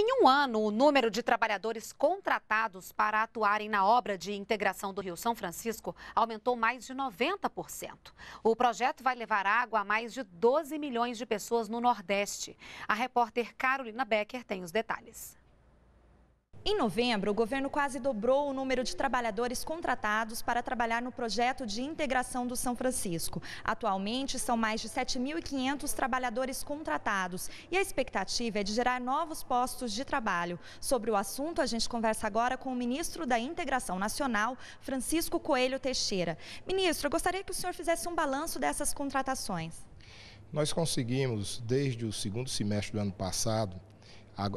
Em um ano, o número de trabalhadores contratados para atuarem na obra de integração do Rio São Francisco aumentou mais de 90%. O projeto vai levar água a mais de 12 milhões de pessoas no Nordeste. A repórter Carolina Becker tem os detalhes. Em novembro, o governo quase dobrou o número de trabalhadores contratados para trabalhar no projeto de integração do São Francisco. Atualmente, são mais de 7.500 trabalhadores contratados e a expectativa é de gerar novos postos de trabalho. Sobre o assunto, a gente conversa agora com o ministro da Integração Nacional, Francisco Coelho Teixeira. Ministro, eu gostaria que o senhor fizesse um balanço dessas contratações. Nós conseguimos, desde o segundo semestre do ano passado,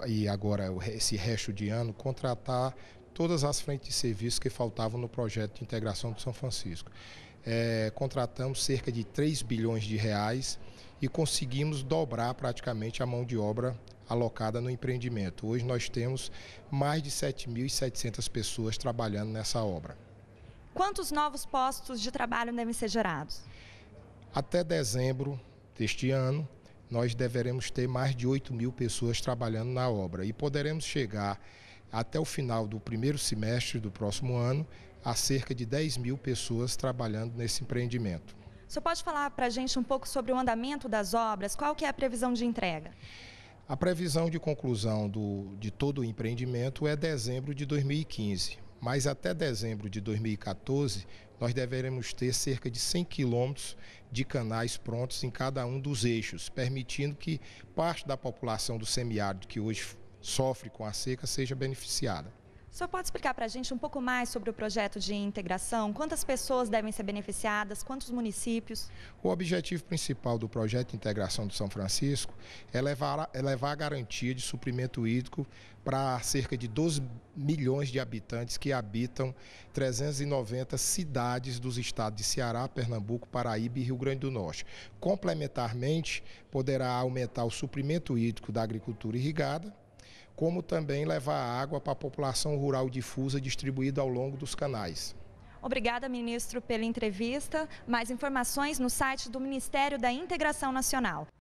e agora esse resto de ano, contratar todas as frentes de serviço que faltavam no projeto de integração do São Francisco. É, contratamos cerca de 3 bilhões de reais e conseguimos dobrar praticamente a mão de obra alocada no empreendimento. Hoje nós temos mais de 7.700 pessoas trabalhando nessa obra. Quantos novos postos de trabalho devem ser gerados? Até dezembro deste ano, nós deveremos ter mais de 8 mil pessoas trabalhando na obra e poderemos chegar até o final do primeiro semestre do próximo ano a cerca de 10 mil pessoas trabalhando nesse empreendimento. O senhor pode falar para a gente um pouco sobre o andamento das obras? Qual que é a previsão de entrega? A previsão de conclusão do, de todo o empreendimento é dezembro de 2015, mas até dezembro de 2014 nós deveremos ter cerca de 100 quilômetros de canais prontos em cada um dos eixos, permitindo que parte da população do semiárido que hoje sofre com a seca seja beneficiada. O senhor pode explicar para a gente um pouco mais sobre o projeto de integração? Quantas pessoas devem ser beneficiadas? Quantos municípios? O objetivo principal do projeto de integração do São Francisco é levar, é levar a garantia de suprimento hídrico para cerca de 12 milhões de habitantes que habitam 390 cidades dos estados de Ceará, Pernambuco, Paraíba e Rio Grande do Norte. Complementarmente, poderá aumentar o suprimento hídrico da agricultura irrigada como também levar água para a população rural difusa distribuída ao longo dos canais. Obrigada, ministro, pela entrevista. Mais informações no site do Ministério da Integração Nacional.